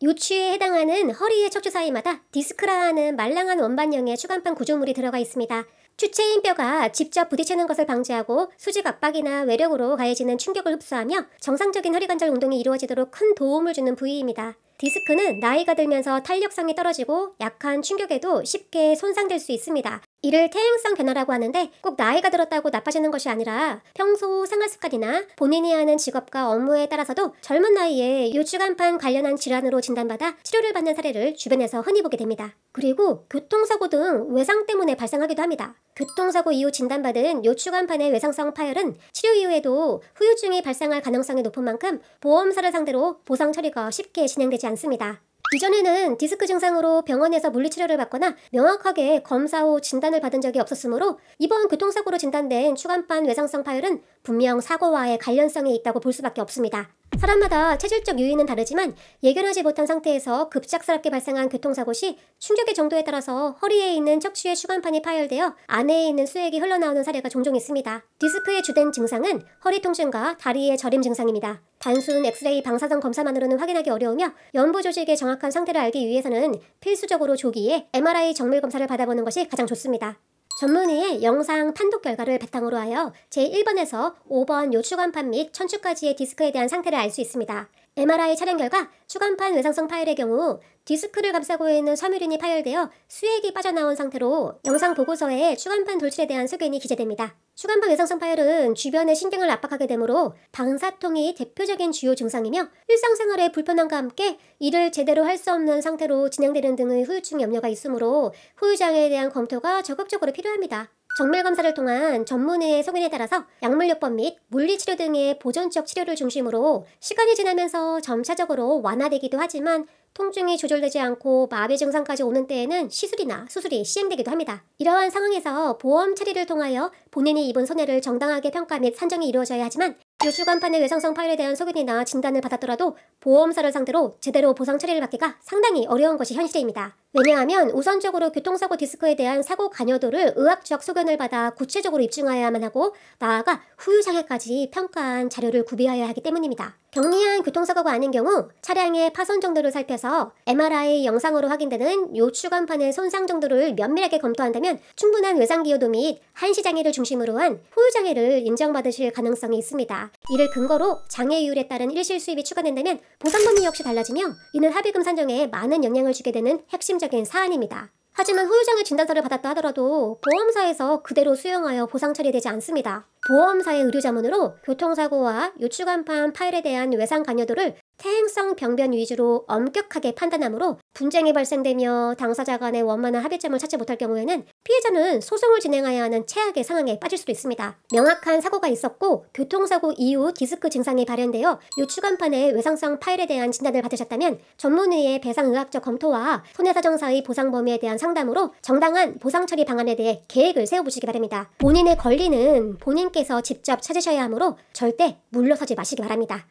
요추에 해당하는 허리의 척추 사이마다 디스크라는 말랑한 원반형의 추간판 구조물이 들어가 있습니다. 추체인 뼈가 직접 부딪히는 것을 방지하고 수직 압박이나 외력으로 가해지는 충격을 흡수하며 정상적인 허리관절 운동이 이루어지도록 큰 도움을 주는 부위입니다. 디스크는 나이가 들면서 탄력성이 떨어지고 약한 충격에도 쉽게 손상될 수 있습니다. 이를 태행성 변화라고 하는데 꼭 나이가 들었다고 나빠지는 것이 아니라 평소 생활 습관이나 본인이 하는 직업과 업무에 따라서도 젊은 나이에 요추간판 관련한 질환으로 진단받아 치료를 받는 사례를 주변에서 흔히 보게 됩니다. 그리고 교통사고 등 외상 때문에 발생하기도 합니다. 교통사고 이후 진단받은 요추간판의 외상성 파열은 치료 이후에도 후유증이 발생할 가능성이 높은 만큼 보험사를 상대로 보상 처리가 쉽게 진행되지 않습니다. 이전에는 디스크 증상으로 병원에서 물리치료를 받거나 명확하게 검사 후 진단을 받은 적이 없었으므로 이번 교통사고로 진단된 추간판 외상성 파열은 분명 사고와의 관련성이 있다고 볼 수밖에 없습니다. 사람마다 체질적 요인은 다르지만 예견하지 못한 상태에서 급작스럽게 발생한 교통사고 시 충격의 정도에 따라서 허리에 있는 척추의 수간판이 파열되어 안에 있는 수액이 흘러나오는 사례가 종종 있습니다. 디스크의 주된 증상은 허리 통증과 다리의 저림 증상입니다. 단순 엑스레이 방사선 검사만으로는 확인하기 어려우며 연부 조직의 정확한 상태를 알기 위해서는 필수적으로 조기에 MRI 정밀 검사를 받아보는 것이 가장 좋습니다. 전문의의 영상 판독 결과를 바탕으로 하여 제1번에서 5번 요추간판 및천축까지의 디스크에 대한 상태를 알 수 있습니다. MRI 촬영 결과 추간판 외상성 파일의 경우 디스크를 감싸고 있는 섬유린이 파열되어 수액이 빠져나온 상태로 영상 보고서에 추간판 돌출에 대한 소견이 기재됩니다. 추간판 외상성 파열은 주변의 신경을 압박하게 되므로 방사통이 대표적인 주요 증상이며 일상생활의 불편함과 함께 일을 제대로 할 수 없는 상태로 진행되는 등의 후유증 염려가 있으므로 후유장애에 대한 검토가 적극적으로 필요합니다. 정밀 검사를 통한 전문의의 소견에 따라서 약물요법 및 물리치료 등의 보존적 치료를 중심으로 시간이 지나면서 점차적으로 완화되기도 하지만 통증이 조절되지 않고 마비 증상까지 오는 때에는 시술이나 수술이 시행되기도 합니다. 이러한 상황에서 보험 처리를 통하여 본인이 입은 손해를 정당하게 평가 및 산정이 이루어져야 하지만 요주 간판의 외상성 파일에 대한 소견이나 진단을 받았더라도 보험사를 상대로 제대로 보상 처리를 받기가 상당히 어려운 것이 현실입니다. 왜냐하면 우선적으로 교통사고 디스크에 대한 사고 관여도를 의학적 소견을 받아 구체적으로 입증하여야만 하고 나아가 후유장애까지 평가한 자료를 구비하여야 하기 때문입니다. 경미한 교통사고가 아닌 경우 차량의 파손 정도를 살펴서 MRI 영상으로 확인되는 요추간판의 손상 정도를 면밀하게 검토한다면 충분한 외상기여도 및 한시장애를 중심으로 한 후유장애를 인정받으실 가능성이 있습니다. 이를 근거로 장애율에 따른 일실 수입이 추가된다면 보상 범위 역시 달라지며 이는 합의금 산정에 많은 영향을 주게 되는 핵심적인 사안입니다. 하지만 후유장애 진단서를 받았다 하더라도 보험사에서 그대로 수용하여 보상 처리되지 않습니다. 보험사의 의료자문으로 교통사고와 요추간판 파일에 대한 외상 관여도를 퇴행성 병변 위주로 엄격하게 판단하므로 분쟁이 발생되며 당사자 간의 원만한 합의점을 찾지 못할 경우에는 피해자는 소송을 진행해야 하는 최악의 상황에 빠질 수도 있습니다. 명확한 사고가 있었고 교통사고 이후 디스크 증상이 발현되어 요추간판의 외상성 파일에 대한 진단을 받으셨다면 전문의의 배상의학적 검토와 손해사정사의 보상 범위에 대한 상담으로 정당한 보상 처리 방안에 대해 계획을 세워보시기 바랍니다. 본인의 권리는 본인께 선생님께서 직접 찾으셔야 하므로 절대 물러서지 마시기 바랍니다.